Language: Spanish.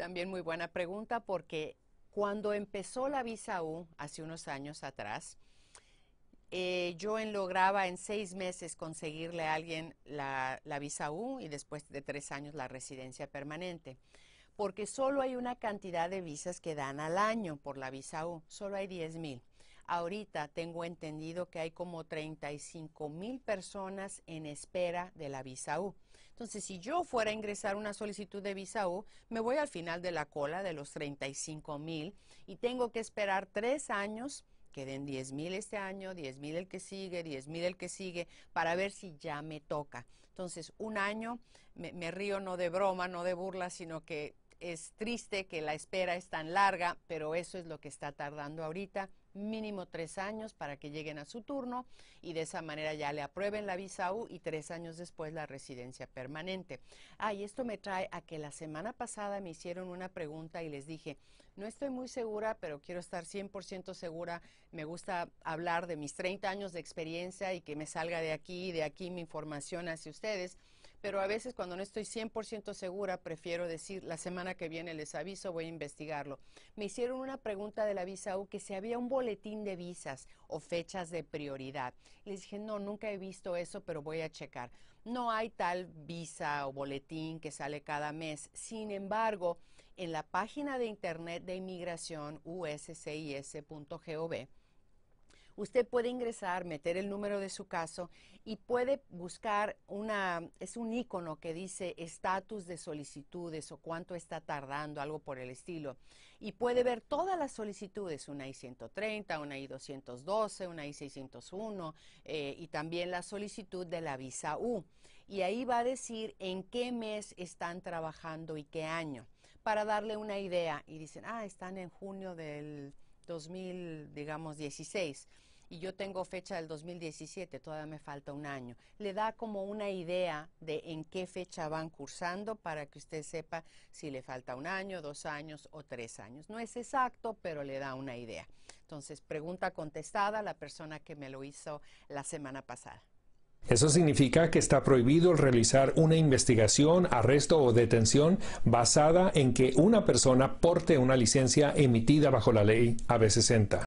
También muy buena pregunta porque cuando empezó la visa U hace unos años atrás, eh, yo en lograba en seis meses conseguirle a alguien la, la visa U y después de tres años la residencia permanente porque solo hay una cantidad de visas que dan al año por la visa U, solo hay 10 mil. Ahorita tengo entendido que hay como 35 mil personas en espera de la visa U. Entonces, si yo fuera a ingresar una solicitud de visa U, me voy al final de la cola de los 35 mil y tengo que esperar tres años que den 10 mil este año, 10 mil el que sigue, 10 mil el que sigue, para ver si ya me toca. Entonces, un año, me, me, río no de broma, no de burla, sino que es triste que la espera es tan larga, pero eso es lo que está tardando ahorita, mínimo tres años para que lleguen a su turno y de esa manera ya le aprueben la visa U y tres años después la residencia permanente. Ah, y esto me trae a que la semana pasada me hicieron una pregunta y les dije, no estoy muy segura, pero quiero estar 100% segura, me gusta hablar de mis 30 años de experiencia y que me salga de aquí, y de aquí mi información hacia ustedes pero a veces cuando no estoy 100% segura, prefiero decir, la semana que viene les aviso, voy a investigarlo. Me hicieron una pregunta de la visa U que si había un boletín de visas o fechas de prioridad. Les dije, no, nunca he visto eso, pero voy a checar. No hay tal visa o boletín que sale cada mes. Sin embargo, en la página de internet de inmigración uscis.gov, Usted puede ingresar, meter el número de su caso y puede buscar una, es un icono que dice estatus de solicitudes o cuánto está tardando, algo por el estilo. Y puede ver todas las solicitudes, una I-130, una I-212, una I-601 eh, y también la solicitud de la visa U. Y ahí va a decir en qué mes están trabajando y qué año, para darle una idea. Y dicen, ah, están en junio del 2000, digamos, 16 y yo tengo fecha del 2017, todavía me falta un año. Le da como una idea de en qué fecha van cursando para que usted sepa si le falta un año, dos años o tres años. No es exacto, pero le da una idea. Entonces, pregunta contestada la persona que me lo hizo la semana pasada. Eso significa que está prohibido realizar una investigación, arresto o detención basada en que una persona porte una licencia emitida bajo la ley AB60.